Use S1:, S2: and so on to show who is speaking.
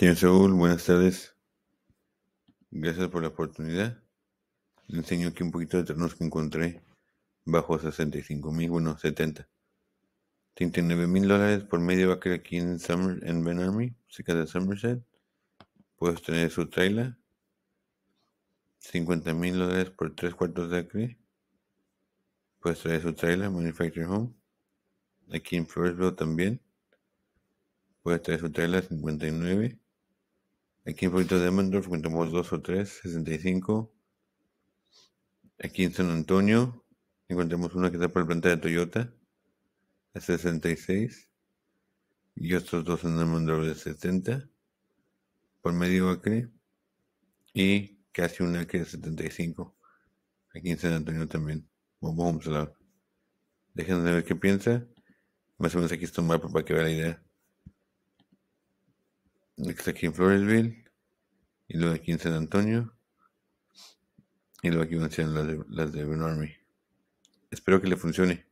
S1: Señor Saúl, buenas tardes. Gracias por la oportunidad. Le enseño aquí un poquito de ternos que encontré bajo 65 mil, bueno, 70. 39 mil dólares por medio acre aquí en, Summer, en Ben cerca de Somerset. Puedes traer su trailer. 50 mil dólares por tres cuartos de acre. Puedes traer su trailer, manufacturing Home. Aquí en Floresville también. Puedes traer su trailer 59. Aquí en Puerto Demondorf encontramos dos o tres, 65. Aquí en San Antonio encontramos una que está por el planta de Toyota, a 66. Y otros dos en Demondorf de 70. Por medio acre. Y casi una acre de 75. Aquí en San Antonio también. Vamos a hablar. Déjenme ver qué piensa. Más o menos aquí está un mapa para que vea la idea que está aquí en Floresville, y luego aquí en San Antonio, y luego aquí van a ser las de, las de Army. Espero que le funcione.